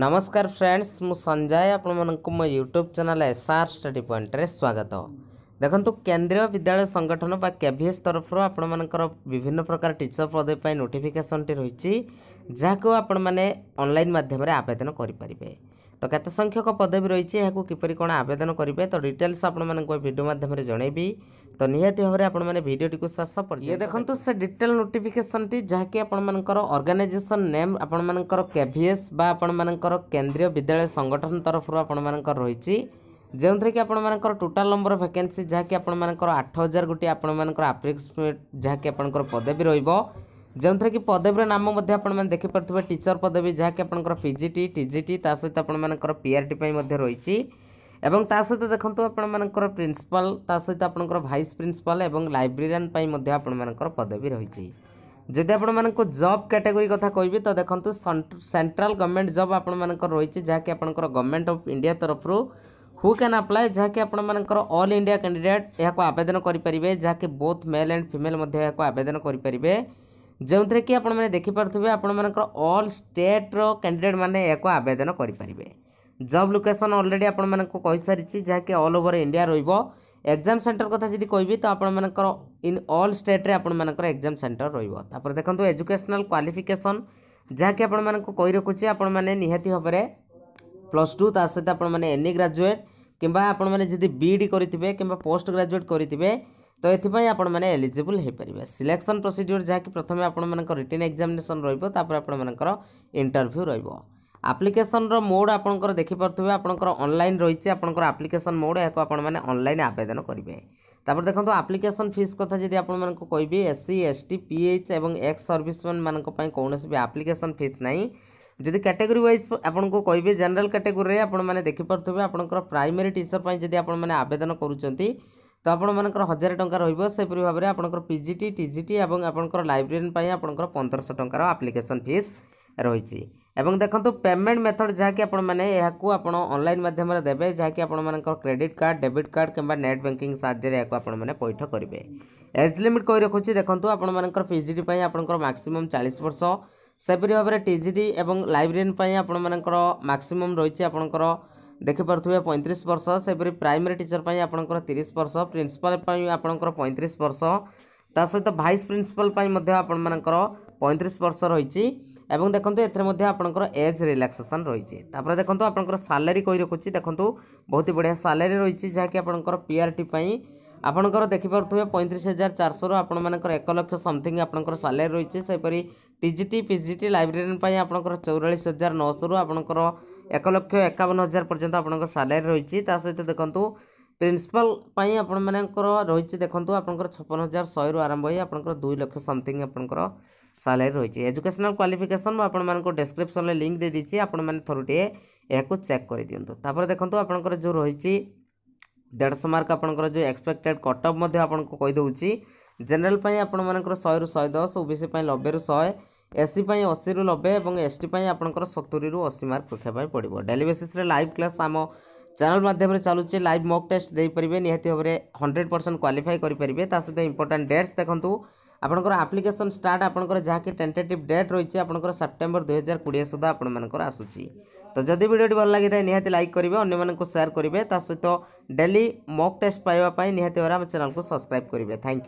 ନମସ୍କାର ଫ୍ରେଣ୍ଡସ୍ ମୁଁ ସଞ୍ଜୟ ଆପଣମାନଙ୍କୁ ମୋ YouTube channel S R study ପଏଣ୍ଟରେ ସ୍ୱାଗତ ଦେଖନ୍ତୁ କେନ୍ଦ୍ରୀୟ ବିଦ୍ୟାଳୟ ସଂଗଠନ ବା କେଭିଏସ୍ ତରଫରୁ ଆପଣମାନଙ୍କର ବିଭିନ୍ନ ପ୍ରକାର ଟିଚର୍ ପଦବୀ ପାଇଁ ନୋଟିଫିକେସନ୍ଟି ରହିଛି ଯାହାକୁ ଆପଣମାନେ ଅନଲାଇନ୍ ମାଧ୍ୟମରେ ଆବେଦନ କରିପାରିବେ ତ କେତେ ସଂଖ୍ୟକ ପଦବୀ ରହିଛି ଏହାକୁ କିପରି କ'ଣ ଆବେଦନ କରିବେ ତ ଡିଟେଲ୍ସ ଆପଣମାନଙ୍କୁ ଏ ଭିଡ଼ିଓ ମାଧ୍ୟମରେ ଜଣେଇବି ତ ନିହାତି ଭାବରେ ଆପଣମାନେ ଭିଡ଼ିଓଟିକୁ ଶେଷ ପର୍ଯ୍ୟନ୍ତ ଇଏ ଦେଖନ୍ତୁ ସେ ଡିଟେଲ୍ ନୋଟିଫିକେସନ୍ଟି ଯାହାକି ଆପଣମାନଙ୍କର ଅର୍ଗାନାଇଜେସନ୍ ନେମ୍ ଆପଣମାନଙ୍କର କେଭିଏସ୍ ବା ଆପଣମାନଙ୍କର କେନ୍ଦ୍ରୀୟ ବିଦ୍ୟାଳୟ ସଂଗଠନ ତରଫରୁ ଆପଣମାନଙ୍କର ରହିଛି ଯେଉଁଥିରେ କି ଆପଣମାନଙ୍କର ଟୋଟାଲ୍ ନମ୍ବର ଭ୍ୟାକେନ୍ସି ଯାହାକି ଆପଣମାନଙ୍କର ଆଠ ହଜାର ଗୋଟିଏ ଆପଣମାନଙ୍କର ଆପ୍ରିକ୍ସ ଯାହାକି ଆପଣଙ୍କର ପଦବୀ ରହିବ ଯେଉଁଥିରେ କି ପଦବୀର ନାମ ମଧ୍ୟ ଆପଣମାନେ ଦେଖିପାରୁଥିବେ ଟିଚର ପଦବୀ ଯାହାକି ଆପଣଙ୍କର ପିଜିଟି ଟିଜିଟି ତା ସହିତ ଆପଣମାନଙ୍କର ପିଆରଟି ପାଇଁ ମଧ୍ୟ ରହିଛି ଏବଂ ତା ସହିତ ଦେଖନ୍ତୁ ଆପଣମାନଙ୍କର ପ୍ରିନ୍ସିପାଲ ତା ସହିତ ଆପଣଙ୍କର ଭାଇସ୍ ପ୍ରିନ୍ସିପାଲ ଏବଂ ଲାଇବ୍ରେରିଆନ୍ ପାଇଁ ମଧ୍ୟ ଆପଣମାନଙ୍କର ପଦବୀ ରହିଛି ଯଦି ଆପଣମାନଙ୍କୁ ଜବ୍ କ୍ୟାଟେଗୋରୀ କଥା କହିବି ତ ଦେଖନ୍ତୁ ସେଣ୍ଟ୍ରାଲ ଗଭର୍ଣ୍ଣମେଣ୍ଟ ଜବ୍ ଆପଣମାନଙ୍କର ରହିଛି ଯାହାକି ଆପଣଙ୍କର ଗଭର୍ଣ୍ଣମେଣ୍ଟ ଅଫ୍ ଇଣ୍ଡିଆ ତରଫରୁ ହୁ କ୍ୟାନ୍ ଆପ୍ଲାଏ ଯାହାକି ଆପଣମାନଙ୍କର ଅଲ୍ ଇଣ୍ଡିଆ କ୍ୟାଣ୍ଡିଡ଼େଟ୍ ଏହାକୁ ଆବେଦନ କରିପାରିବେ ଯାହାକି ବୋଥ୍ ମେଲ୍ ଆଣ୍ଡ ଫିମେଲ୍ ମଧ୍ୟ ଏହାକୁ ଆବେଦନ କରିପାରିବେ ଯେଉଁଥିରେ କି ଆପଣମାନେ ଦେଖିପାରୁଥିବେ ଆପଣମାନଙ୍କର ଅଲ୍ ଷ୍ଟେଟ୍ର କ୍ୟାଣ୍ଡିଡ଼େଟ୍ମାନେ ଏହାକୁ ଆବେଦନ କରିପାରିବେ ଜବ୍ ଲୋକେସନ୍ ଅଲରେଡ଼ି ଆପଣମାନଙ୍କୁ କହିସାରିଛି ଯାହାକି ଅଲ୍ ଓଭର୍ ଇଣ୍ଡିଆ ରହିବ ଏକ୍ଜାମ୍ ସେଣ୍ଟର କଥା ଯଦି କହିବି ତ ଆପଣମାନଙ୍କର ଇନ୍ ଅଲ୍ ଷ୍ଟେଟ୍ରେ ଆପଣମାନଙ୍କର ଏକ୍ଜାମ୍ ସେଣ୍ଟର ରହିବ ତାପରେ ଦେଖନ୍ତୁ ଏଜୁକେସନାଲ୍ କ୍ୱାଲିଫିକେସନ୍ ଯାହାକି ଆପଣମାନଙ୍କୁ କହି ରଖୁଛି ଆପଣମାନେ ନିହାତି ଭାବରେ ପ୍ଲସ୍ ଟୁ ତା ସହିତ ଆପଣମାନେ ଏନ୍ଇ ଗ୍ରାଜୁଏଟ୍ କିମ୍ବା ଆପଣମାନେ ଯଦି ବିଇଡ଼ି କରିଥିବେ କିମ୍ବା ପୋଷ୍ଟ ଗ୍ରାଜୁଏଟ୍ କରିଥିବେ ତ ଏଥିପାଇଁ ଆପଣମାନେ ଏଲିଜିବୁଲ୍ ହୋଇପାରିବେ ସିଲେକ୍ସନ୍ ପ୍ରୋସିଡ଼ିଓର ଯାହାକି ପ୍ରଥମେ ଆପଣମାନଙ୍କ ରିଟର୍ନ ଏକ୍ଜାମିନେସନ୍ ରହିବ ତାପରେ ଆପଣମାନଙ୍କର ଇଣ୍ଟରଭ୍ୟୁ ରହିବ ଆପ୍ଲିକେସନ୍ର ମୋଡ଼୍ ଆପଣଙ୍କର ଦେଖିପାରୁଥିବେ ଆପଣଙ୍କର ଅନଲାଇନ୍ ରହିଛି ଆପଣଙ୍କର ଆପ୍ଲିକେସନ୍ ମୋଡ଼୍ ଏହାକୁ ଆପଣମାନେ ଅନଲାଇନ୍ ଆବେଦନ କରିବେ ତାପରେ ଦେଖନ୍ତୁ ଆପ୍ଲିକେସନ୍ ଫିସ୍ କଥା ଯଦି ଆପଣମାନଙ୍କୁ କହିବି S C S T P H ଏବଂ ଏକ୍ସ ସର୍ଭିସମ୍ୟାନମାନଙ୍କ ପାଇଁ କୌଣସି ବି ଆପ୍ଲିକେସନ୍ ଫିସ୍ ନାହିଁ ଯଦି କାଟେଗୋରୀ ୱାଇଜ୍ ଆପଣଙ୍କୁ କହିବେ ଜେନେରାଲ୍ କାଟେଗୋରୀରେ ଆପଣମାନେ ଦେଖିପାରୁଥିବେ ଆପଣଙ୍କର ପ୍ରାଇମେରୀ ଟିଚର୍ ପାଇଁ ଯଦି ଆପଣମାନେ ଆବେଦନ କରୁଛନ୍ତି ତ ଆପଣମାନଙ୍କର ହଜାରେ ଟଙ୍କା ରହିବ ସେପରି ଭାବରେ ଆପଣଙ୍କର ପିଜିଟି ଟିଜିଟି ଏବଂ ଆପଣଙ୍କର ଲାଇବ୍ରେରୀ ପାଇଁ ଆପଣଙ୍କର ପନ୍ଦରଶହ ଟଙ୍କାର ଆପ୍ଲିକେସନ୍ ଫିସ୍ ରହିଛି ଏବଂ ଦେଖନ୍ତୁ ପେମେଣ୍ଟ ମେଥଡ଼ ଯାହାକି ଆପଣମାନେ ଏହାକୁ ଆପଣ ଅନଲାଇନ୍ ମାଧ୍ୟମରେ ଦେବେ ଯାହାକି ଆପଣମାନଙ୍କର କ୍ରେଡ଼ିଟ୍ କାର୍ଡ଼ ଡେବିଟ୍ କାର୍ଡ଼ କିମ୍ବା ନେଟ୍ ବ୍ୟାଙ୍କିଂ ସାହାଯ୍ୟରେ ଏହାକୁ ଆପଣମାନେ ପଇଠ କରିବେ ଏଜ୍ ଲିମିଟ୍ କହି ରଖୁଛି ଦେଖନ୍ତୁ ଆପଣମାନଙ୍କର ପିଜିଟି ପାଇଁ ଆପଣଙ୍କର ମାକ୍ସିମମ୍ ଚାଳିଶ ବର୍ଷ ସେପରି ଭାବରେ ଟିଜିଟି ଏବଂ ଲାଇବ୍ରେରୀ ପାଇଁ ଆପଣମାନଙ୍କର ମାକ୍ସିମମ୍ ରହିଛି ଆପଣଙ୍କର ଦେଖିପାରୁଥିବେ ପଇଁତିରିଶ ବର୍ଷ ସେପରି ପ୍ରାଇମେରୀ ଟିଚର ପାଇଁ ଆପଣଙ୍କର ତିରିଶ ବର୍ଷ ପ୍ରିନ୍ସିପାଲ ପାଇଁ ଆପଣଙ୍କର ପଇଁତିରିଶ ବର୍ଷ ତା ସହିତ ଭାଇସ୍ ପ୍ରିନ୍ସିପାଲ ପାଇଁ ମଧ୍ୟ ଆପଣମାନଙ୍କର ପଇଁତିରିଶ ବର୍ଷ ରହିଛି এবং দেখন্তু এতে মধ্যে আপনার এজ রিলাক্সেসন রয়েছে তাপরে দেখুন আপনার সালারি কই রাখুছি দেখুন বহুত বড়িয়া সালারি রয়েছে যা কি আপনার পিআরটি পাই আপনার দেখিপারে পঁয়ত্রিশ হাজার চারশো আপনার এক লক্ষ সমথিং আপনার সালারি রয়েছে সেপরি টিজিটি পিজিটি লাইব্রেরিয়ান আপনার চৌরাশ হাজার নশো আপনার এক লক্ষ একাবন হাজার পর্যন্ত আপনার স্যালারি রয়েছে তা সহিত দেখুন প্রিন্সিপাল পাই আপনার রয়েছে দেখুন আপনার ছপন হাজার শহে আরম্ভ হয়ে আপনার দুই লক্ষ সমথিং আপনার স্যালারি রয়েছে এজুকেশনাল কোয়ালিফিকেসন আপনার ডেসক্রিপশনরে লিঙ্ক দিয়ে দিয়েছি আপনার থরটিয়ে এখন চেক করে দিও তাপরে দেখুন আপনার যে রয়েছে দেড়শো মার্ক আপনার যে এক্সপেক্টেড কট অফ আপনার কইদি জেনারেল আপনার শহে শহে দশ ওবিসি নবেরু শহে ଏସ୍ସି ପାଇଁ ଅଶୀରୁ ନବେ ଏବଂ ଏସ୍ଟି ପାଇଁ ଆପଣଙ୍କର ସତୁରିରୁ ଅଶୀ ମାର୍କ ରଖିବା ପାଇଁ ପଡ଼ିବ ଡେଲି ବେସିସ୍ରେ ଲାଇଭ୍ କ୍ଲାସ୍ ଆମ ଚ୍ୟାନେଲ୍ ମାଧ୍ୟମରେ ଚାଲୁଛି ଲାଇଭ୍ ମକ୍ ଟେଷ୍ଟ ଦେଇପାରିବେ ନିହାତି ଭାବରେ ହଣ୍ଡ୍ରେଡ଼ ପରସେଣ୍ଟ କ୍ୱାଲିଫାଇ କରିପାରିବେ ତା ସହିତ ଇମ୍ପୋର୍ଟାଣ୍ଟ ଡେଟ୍ସ ଦେଖନ୍ତୁ ଆପଣଙ୍କର ଆପ୍ଲିକେସନ୍ ଷ୍ଟାର୍ଟ ଆପଣଙ୍କର ଯାହାକି ଟେଣ୍ଟେଟିଭ୍ ଡେଟ୍ ରହିଛି ଆପଣଙ୍କର ସେପ୍ଟେମ୍ବର ଦୁଇହଜାର କୋଡ଼ିଏ ସୁଦ୍ଧା ଆପଣମାନଙ୍କର ଆସୁଛି ତ ଯଦି ଭିଡ଼ିଓଟି ଭଲ ଲାଗିଥାଏ ନିହାତି ଲାଇକ୍ କରିବେ ଅନ୍ୟମାନଙ୍କୁ ସେୟାର କରିବେ ତା ସହିତ ଡେଲି ମକ୍ ଟେଷ୍ଟ ପାଇବା ପାଇଁ ନିହାତି ଭାବରେ ଆମ ଚ୍ୟାନେଲ୍କୁ ସବସ୍କ୍ରାଇବ୍ କରିବେ ଥ୍ୟାଙ୍କ ୟୁ